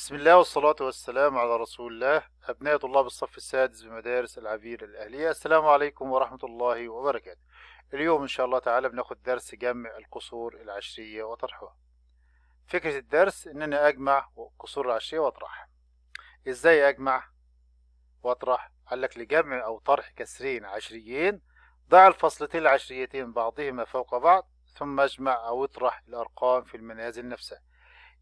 بسم الله والصلاة والسلام على رسول الله أبناء طلاب الصف السادس بمدارس العبير الأهلية السلام عليكم ورحمة الله وبركاته اليوم إن شاء الله تعالى بناخد درس جمع القصور العشرية وطرحها فكرة الدرس إن أنا أجمع قصور العشرية وأطرحها إزاي أجمع وأطرح قال لك لجمع أو طرح كسرين عشريين ضع الفصلتين العشريتين بعضهما فوق بعض ثم اجمع أو اطرح الأرقام في المنازل نفسها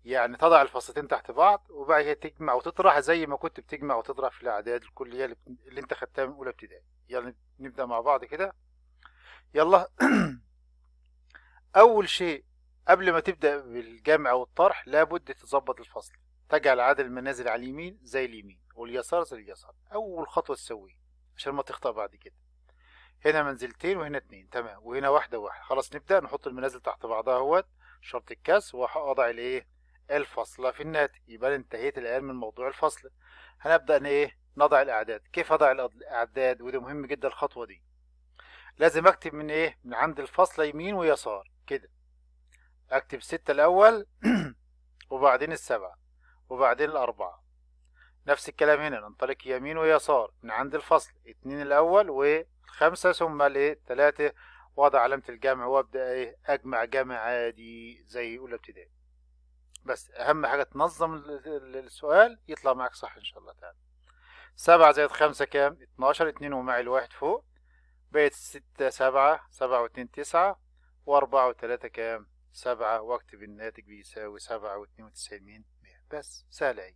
يعني تضع الفصلتين تحت بعض وبعد كده تجمع وتطرح زي ما كنت بتجمع وتطرح في الاعداد الكليه اللي, انت خدتها من اولى ابتدائي يلا نبدا مع بعض كده يلا اول شيء قبل ما تبدا بالجمع والطرح لابد تظبط الفصل تجعل عدد المنازل على اليمين زي اليمين واليسار زي اليسار اول خطوه تسويها عشان ما تخطأ بعد كده هنا منزلتين وهنا اتنين تمام وهنا واحده واحده خلاص نبدا نحط المنازل تحت بعضها اهوت شرط الكاس واضع الايه الفصل في الناتج يبقى انتهيت الان من موضوع الفصل هنبدأ ايه نضع الاعداد كيف اضع الاعداد وده مهم جدا الخطوة دي لازم اكتب من ايه من عند الفصل يمين ويسار كده اكتب ستة الاول وبعدين السبعة وبعدين الاربعة نفس الكلام هنا ننطلق يمين ويسار من عند الفصل اتنين الاول وخمسة ثم الايه تلاتة وضع علامة الجمع وابدأ ايه اجمع جمع عادي زي اولى ابتدائي بس اهم حاجه تنظم السؤال يطلع معاك صح ان شاء الله تعالى سبعة زائد خمسة كام؟ اتناشر اتنين ومعي الواحد فوق بقت ستة سبعة سبعة واتنين تسعة وأربعة وتلاتة كام؟ سبعة واكتب الناتج بيساوي سبعة واتنين وتسعين مين؟ مية بس سهلة أهي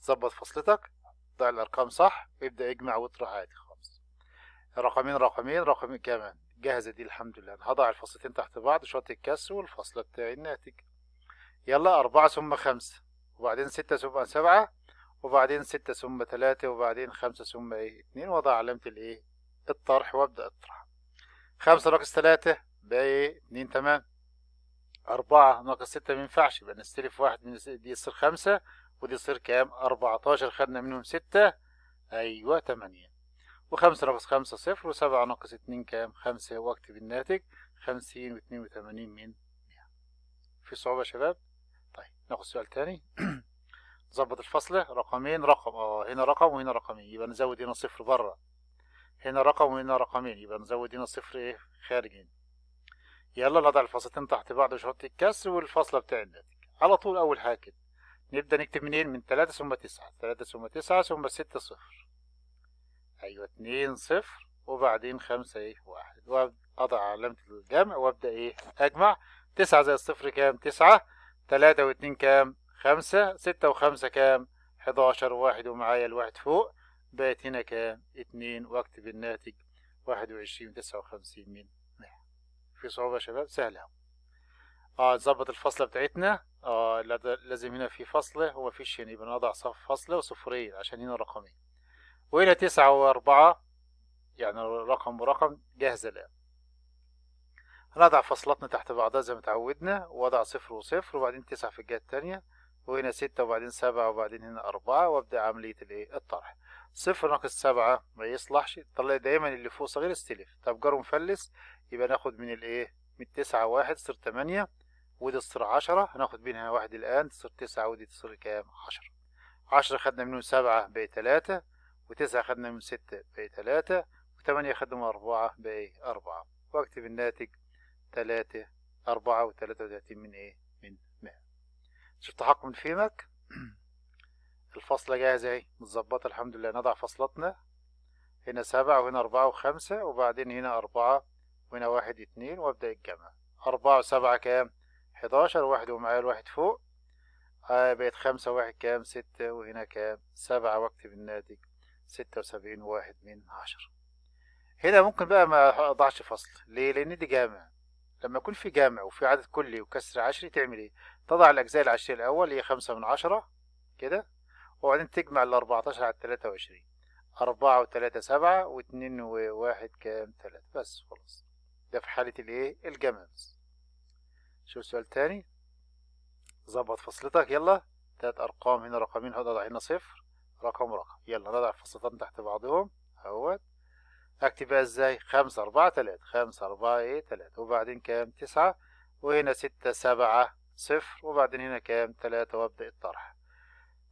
تظبط فصلتك ضع الأرقام صح وابدأ اجمع واطرح عادي خالص رقمين رقمين رقمين كمان جاهزة دي الحمد لله هضع الفصلتين تحت بعض شرط الكسر والفصلة بتاع الناتج يلا أربعة ثم خمسة وبعدين ستة ثم سبعة وبعدين ستة ثم تلاتة وبعدين خمسة ثم ايه اتنين وضع علامة الايه الطرح وابدأ اطرح خمسة ناقص تلاتة بقى ايه اتنين تمام أربعة ناقص ستة مينفعش يبقى نستلف واحد من دي يصير خمسة ودي يصير كام أربعتاشر خدنا منهم ستة أيوة تمانية وخمسة ناقص خمسة صفر وسبعة ناقص اتنين كام خمسة واكتب الناتج خمسين واتنين وتمانين من مية في صعوبة يا شباب ناخد سؤال تاني نظبط الفصلة رقمين رقم اه هنا رقم وهنا رقمين يبقى نزود هنا صفر بره هنا رقم وهنا رقمين يبقى نزود هنا صفر ايه خارجين يلا نضع الفاصلتين تحت بعض وشرط الكسر والفاصلة بتاع الناتج على طول أول حاجة كده نبدأ نكتب منين من تلاتة ثم تسعة تلاتة ثم تسعة ثم ستة صفر أيوة اتنين صفر وبعدين خمسة ايه واحد وأضع علامة الجمع وأبدأ ايه أجمع تسعة زائد صفر كام تسعة تلاتة واتنين كام خمسة ستة وخمسة كام حداشر واحد ومعايا الواحد فوق بقت هنا كام اتنين واكتب الناتج واحد وعشرين تسعة وخمسين من مية في صعوبة يا شباب سهلة اه نظبط الفصلة بتاعتنا اه لازم هنا في فصلة ومفيش هنا يبقى نضع صف فصلة وصفرين عشان هنا رقمين وهنا تسعة وأربعة يعني رقم ورقم جاهزة الآن هنضع فاصلاتنا تحت بعضها زي ما اتعودنا وضع صفر وصفر وبعدين تسعة في الجهة التانية وهنا ستة وبعدين سبعة وبعدين هنا أربعة وأبدأ عملية الإيه الطرح صفر ناقص سبعة ما يصلحش طلع دايما اللي فوق صغير استلف طب جار مفلس يبقى ناخد من الإيه من تسعة واحد تصير تمانية ودي تصير عشرة هناخد منها واحد الآن تصير تسعة ودي تصير كام عشرة عشرة خدنا منهم سبعة بقي تلاتة وتسعة خدنا من ستة بقي تلاتة وتمانية خدنا من أربعة بقي أربعة وأكتب الناتج 3 4 و33 من ايه من 100 شوف تحكم من فيمك الفصلة جاهزه اهي متظبطه الحمد لله نضع فصلتنا هنا 7 وهنا 4 و5 وبعدين هنا 4 وهنا 1 2 وابدا الجمع 4 و7 كام 11 واحد ومعايا الواحد فوق آه بقت خمسة واحد كام ستة وهنا كام سبعة واكتب الناتج ستة وسبعين واحد من عشرة هنا ممكن بقى ما أضعش فصل ليه لأن دي جامع لما يكون في جامع وفي عدد كلي وكسر عشري تعمل ايه تضع الاجزاء العشرية الاول هي خمسة من عشرة كده وبعدين تجمع ال 14 على 23 أربعة وتلاتة سبعة واتنين وواحد كام تلاتة بس خلاص ده في حالة الايه الجامع بس شوف سؤال تاني ظبط فصلتك يلا تلات أرقام هنا رقمين هنضع هنا صفر رقم رقم يلا نضع فصلتين تحت بعضهم اهوت اكتبها ازاي خمسة أربعة تلاتة خمسة أربعة ايه تلاتة وبعدين كام تسعة وهنا ستة سبعة صفر وبعدين هنا كام تلاتة وابدأ الطرح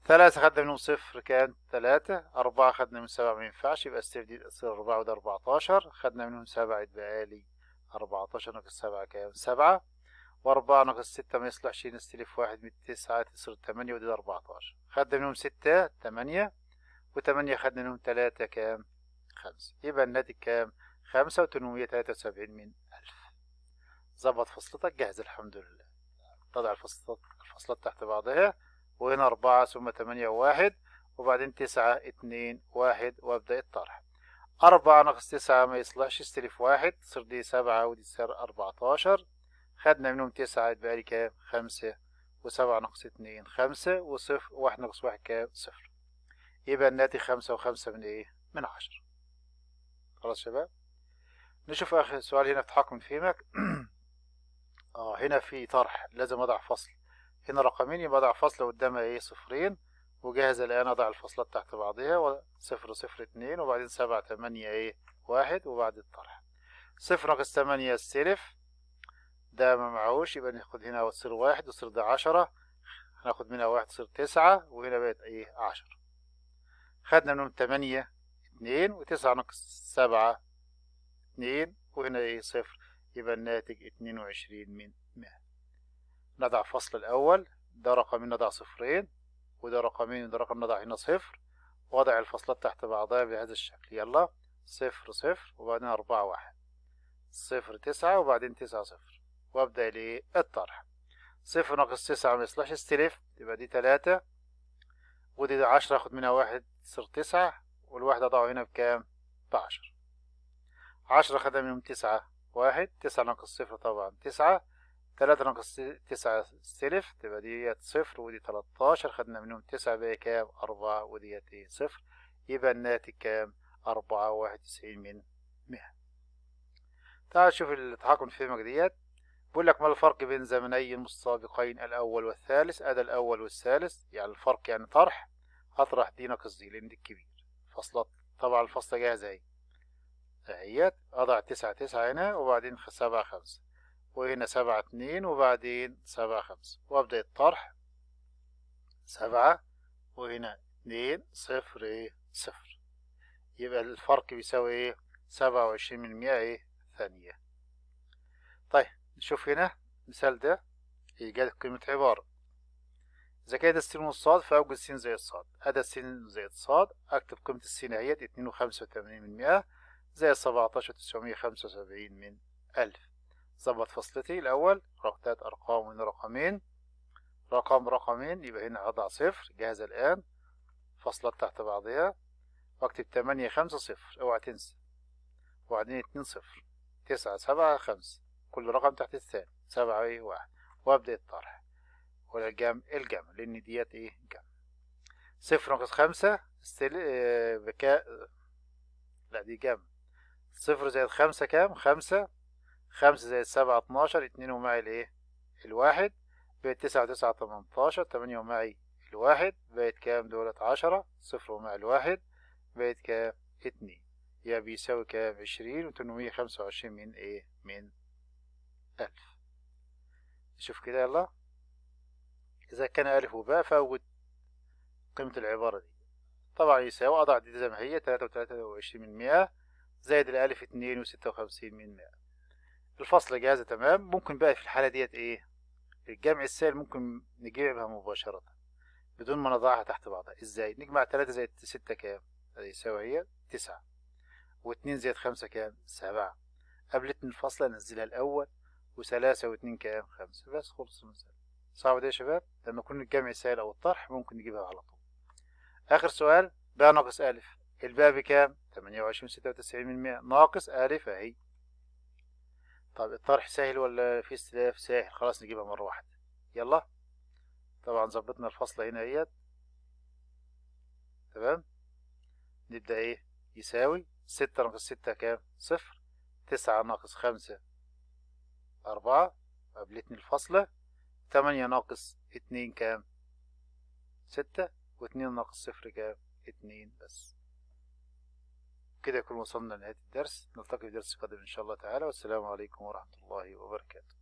ثلاثة خدنا منهم صفر كام تلاتة أربعة خدنا من سبعة ما ينفعش يبقى السيف دي تصير أربعة وده أربعتاشر خدنا منهم سبعة يتبقى لي أربعتاشر ناقص سبعة كام سبعة وأربعة ناقص ستة ما يصلحش نستلف واحد من تسعة تصير تمانية وده أربعتاشر خدنا منهم ستة تمانية وتمانية خدنا منهم تلاتة كام خمسة يبقى الناتج كام؟ خمسة وتنمية تلاتة وسبعين من ألف ظبط فصلتك جاهز الحمد لله تضع الفصلات الفصلات تحت بعضها وهنا أربعة ثم تمانية وواحد وبعدين تسعة اتنين واحد وأبدأ الطرح أربعة ناقص تسعة ما يصلحش استلف واحد تصير دي سبعة ودي تصير أربعتاشر خدنا منهم تسعة يبقى لي كام؟ خمسة وسبعة ناقص اتنين خمسة وصفر واحد ناقص واحد كام؟ صفر يبقى الناتج خمسة وخمسة من إيه؟ من عشرة خلاص شباب نشوف اخر سؤال هنا في تحكم فيمك اه هنا في طرح لازم اضع فصل هنا رقمين يبقى اضع فصل قدامها ايه صفرين وجاهز الان اضع الفصلات تحت بعضها صفر صفر اتنين وبعدين سبعة تمانية ايه واحد وبعد الطرح صفر ناقص تمانية السلف ده ما معهوش يبقى ناخد هنا وتصير واحد وتصير ده عشرة هناخد منها واحد تصير تسعة وهنا بقت ايه عشرة خدنا منهم تمانية اتنين وتسعة ناقص سبعة اتنين وهنا ايه صفر يبقى الناتج اتنين وعشرين من مئة نضع فصل الأول ده رقمين نضع صفرين وده رقمين وده رقم نضع هنا صفر وضع الفصلات تحت بعضها بهذا الشكل يلا صفر صفر وبعدين أربعة واحد صفر تسعة وبعدين تسعة صفر وأبدأ الإيه الطرح صفر ناقص تسعة ميصلحش استلف يبقى دي تلاتة ودي عشرة أخد منها واحد تصير تسعة والواحد ضعوا هنا بكام بعشر عشرة خدها منهم تسعة واحد تسعة ناقص صفر طبعا تسعة تلاتة ناقص تسعة سلف تبقى ديت صفر ودي تلاتاشر خدنا منهم تسعة بقى كام أربعة وديت ايه صفر يبقى الناتج كام أربعة وواحد تسعين من مئة تعال شوف التحكم في فهمك ديت بقول لك ما الفرق بين زمني المتسابقين الأول والثالث أدا الأول والثالث يعني الفرق يعني طرح هطرح دي ناقص دي لأن دي الكبير الفصلات طبعا الفاصلة جاهزة اهي اهيت اضع تسعة تسعة هنا وبعدين سبعة خمسة وهنا سبعة اتنين وبعدين سبعة خمسة وابدأ الطرح سبعة وهنا اتنين صفر ايه صفر يبقى الفرق بيساوي ايه سبعة وعشرين من مية ايه ثانية طيب نشوف هنا المثال ده إيجاد قيمة عبارة إذا كانت السين والصاد فأوجد سين زائد صاد هذا سين زائد صاد أكتب قيمة السين أهي اتنين وخمسة وتمانين من مئة زائد سبعتاشر وتسعمية خمسة وسبعين من ألف ظبط فصلتي الأول تلات أرقام وهنا رقمين رقم رقمين يبقى هنا هضع صفر جاهزة الآن فاصلات تحت بعضها واكتب تمانية خمسة صفر اوعى تنسى وبعدين اتنين صفر تسعة سبعة خمسة كل رقم تحت الثاني سبعة واحد وابدأ الطرح ولا الجمع إيه الجمع لأن ديت إيه جمع صفر ناقص خمسة استل... آه، بكاء لا دي جمع صفر زائد خمسة كام خمسة خمسة زائد سبعة اتناشر اتنين ومعي الإيه الواحد بقت تسعة وتسعة تمنتاشر تمانية ومعي الواحد بقت كام دولت عشرة صفر ومعي الواحد بقت كام اتنين يبقى بيساوي كام عشرين وتمنمية خمسة وعشرين من ايه من ألف نشوف كده يلا إذا كان ألف وباء فأوجد قيمة العبارة دي طبعا يساوي أضع دي زي ما هي تلاتة وتلاتة وعشرين من مئة زائد الألف اتنين وستة وخمسين من مئة الفصل جاهزة تمام ممكن بقى في الحالة ديت إيه الجمع السائل ممكن نجيبها مباشرة بدون ما نضعها تحت بعضها إزاي نجمع تلاتة زائد ستة كام يساوي هي تسعة واتنين زائد خمسة كام سبعة قبل الفصلة أنزلها الأول وثلاثة واتنين كام خمسة بس خلص المسألة صعب ده يا شباب لما يكون الجمع سهل أو الطرح ممكن نجيبها على طول آخر سؤال باء ناقص أ الباء بكام؟ تمانية ستة وتسعين من مئة ناقص ألف أهي طب الطرح سهل ولا في استلاف سهل خلاص نجيبها مرة واحدة يلا طبعا ظبطنا الفاصلة هنا اهيت تمام نبدأ ايه يساوي ستة ناقص ستة كام صفر تسعة ناقص خمسة أربعة قابلتني الفاصلة تمانية ناقص اتنين كام ستة واتنين ناقص صفر كام اتنين بس كده يكون وصلنا لنهاية الدرس نلتقي في درس قادم إن شاء الله تعالى والسلام عليكم ورحمة الله وبركاته